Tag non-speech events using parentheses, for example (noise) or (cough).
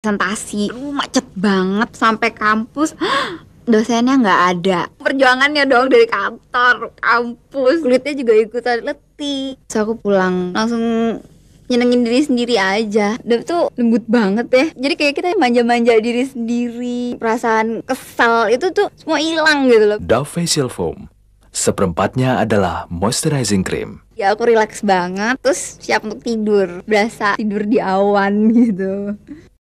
presentasi Aduh, macet banget sampai kampus (gasps) dosennya nggak ada perjuangannya dong dari kantor kampus kulitnya juga ikutan letih so aku pulang langsung nyenengin diri sendiri aja dan tuh lembut banget ya jadi kayak kita manja-manja diri sendiri perasaan kesal itu tuh semua hilang gitu loh Dove facial foam seperempatnya adalah moisturizing cream ya aku relax banget terus siap untuk tidur berasa tidur di awan gitu